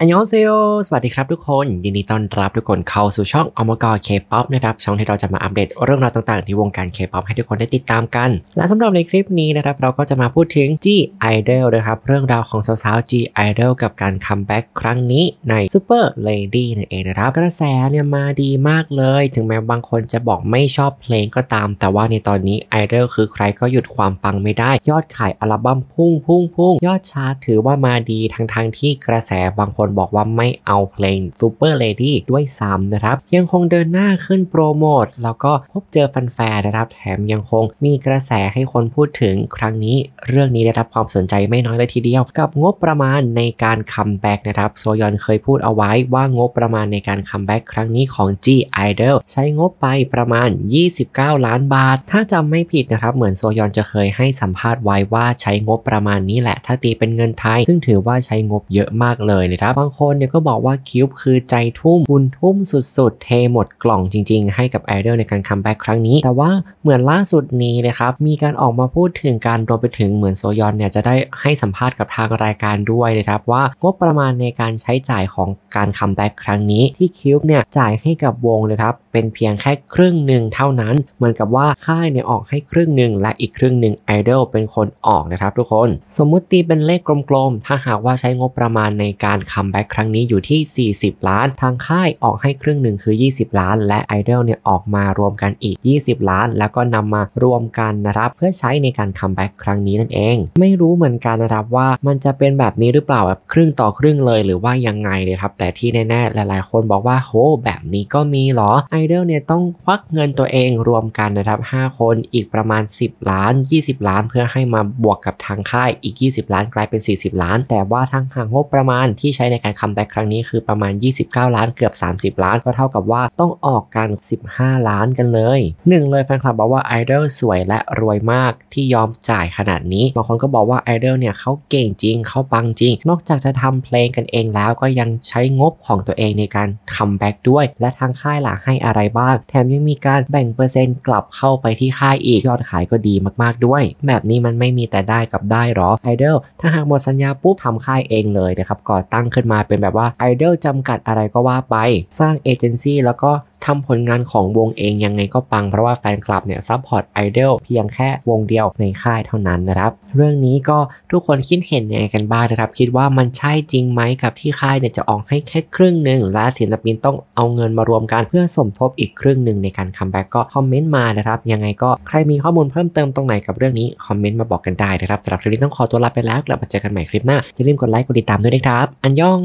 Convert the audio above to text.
อันยองเซโอสวัสดีครับทุกคนยินดีต้อนรับทุกคนเข้าสู่ช่องอมกอเคป๊อปนะครับ ช่องที่เราจะมาอัปเดตเรื่องราวต่างๆ ที่วงการเคป๊อปให้ทุกคนได้ติดตามกัน และสำหรับในคลิปนี้นะครับ เราก็จะมาพูดถึง G Idol นะครับเรื่องราวของสาวๆ G Idol กับการคัมแบ็กครั้งนี้ใน Super Lady นั่นเองนะครับ กระแสเนี่ยมาดีมากเลย ถึงแม้บางคนจะบอกไม่ชอบเพลงก็ตาม แต่ว่าในตอนนี้ Idol คือใครก็หยุดความปังไม่ได้ยอดขายอัลบั้มพุ่งพุ่งพุ่งยอดชาร์ตถือว่ามาดีทั้งๆที่กระแสบางคนนบอกว่าไม่เอาเพลง Super Lady ด้วยซ้ำนะครับยังคงเดินหน้าขึ้นโปรโมตแล้วก็พบเจอฟนแฟนนะครับแถมยังคงมีกระแสให้คนพูดถึงครั้งนี้ เรื่องนี้ได้รับความสนใจไม่น้อยเลยทีเดียวกับงบประมาณในการคัมแบ็กนะครับโซยอนเคยพูดเอาไว้ว่างบประมาณในการคัมแบ็กครั้งนี้ของ G Idol ใช้งบไปประมาณ 29 ล้านบาท ถ้าจำไม่ผิดนะครับ เหมือนโซยอนจะเคยให้สัมภาษณ์ไว้ว่าใช้งบประมาณนี้แหละถ้าตีเป็นเงินไทยซึ่งถือว่าใช้งบเยอะมากเลยนะครับบางคนเนี่ยก็บอกว่าคิวบคือใจทุ่มบุญทุ่มสุด ๆ เทหมดกล่องจริง ๆ ให้กับไอดอลในการคัมแบ็กครั้งนี้ แต่ว่าเหมือนล่าสุดนี้นะครับมีการออกมาพูดถึงการรวมไปถึงเหมือนโซยอนเนี่ยจะได้ให้สัมภาษณ์กับทางรายการด้วยนะครับว่างบประมาณในการใช้จ่ายของการคัมแบ็กครั้งนี้ที่คิวบเนี่ยจ่ายให้กับวงเลยครับเป็นเพียงแค่ครึ่งหนึ่งเท่านั้น เหมือนกับว่าค่ายเนี่ยออกให้ครึ่งหนึ่งและอีกครึ่งหนึ่งไอดอลเป็นคนออกนะครับทุกคน สมมุติตีเป็นเลขกลมๆถ้าหากว่าใช้งบประมาณในการคัมแบ็กครั้งนี้อยู่ที่ 40 ล้าน ทางค่ายออกให้ครึ่งหนึ่งคือ 20 ล้าน และไอดอลเนี่ยออกมารวมกันอีก 20 ล้าน แล้วก็นำมารวมกันนะครับเพื่อใช้ในการคัมแบ็กครั้งนี้นั่นเองไม่รู้เหมือนกันนะครับว่า มันจะเป็นแบบนี้หรือเปล่าแบบครึ่งต่อครึ่งเลย หรือว่ายังไงเลยครับแต่ที่แน่ๆหลายๆ คนบอกว่าโหแบบนี้ก็มีหรอไอดอลเนี่ยต้องควักเงินตัวเอง รวมกันนะครับ 5 คนอีกประมาณ 10 ล้าน 20 ล้าน เพื่อให้มาบวกกับทางค่ายอีก 20 ล้านกลายเป็น 40 ล้าน แต่ว่าทางหางงบประมาณที่ใช้ในการคัมแบ็กครั้งนี้คือประมาณ 29 ล้านเกือบ 30 ล้านก็เท่ากับว่าต้องออกกัน15 ล้านกันเลยหนึ่งเลยแฟนคลับบอกว่าไอดอลสวยและรวยมากที่ยอมจ่ายขนาดนี้บางคนก็บอกว่าไอดอลเนี่ยเขาเก่งจริงเขาปังจริง นอกจากจะทำเพลงกันเองแล้วก็ยังใช้งบของตัวเองในการคัมแบ็กด้วย และทางค่ายหลักให้อะไรบ้าง แถมยังมีการแบ่งเปอร์เซ็นต์กลับเข้าไปที่ค่ายอีกยอดขายก็ดีมากๆด้วย แบบนี้มันไม่มีแต่ได้กับได้หรอไอดอลถ้าหากหมดสัญญาปุ๊บทำค่ายเองเลยนะครับก่อตั้งขึ้นมาเป็นแบบว่าไอดอลจำกัดอะไรก็ว่าไป สร้างเอเจนซี่แล้วก็ทำผลงานของวงเองยังไงก็ปังเพราะว่าแฟนคลับเนี่ยซัพพอร์ตไอดอลเพียงแค่วงเดียวในค่ายเท่านั้นนะครับ เรื่องนี้ก็ทุกคนคิดเห็นยังไงกันบ้างนะครับ คิดว่ามันใช่จริงไหมกับที่ค่ายเนี่ยจะออกให้แค่ครึ่งหนึ่งและศิลปินต้องเอาเงินมารวมกันเพื่อสมทบอีกครึ่งหนึ่งในการคัมแบ็กก็คอมเมนต์มานะครับ ยังไงก็ใครมีข้อมูลเพิ่มเติมตรงไหนกับเรื่องนี้คอมเมนต์มาบอกกันได้นะครับสำหรับคลิปนี้ต้องขอตัวลาไปแล้วกลับมาเจอกันใหม่คลิปหน้าอย่าลืมกดไลค์กดติดตามด้วยนะครับ อันยอง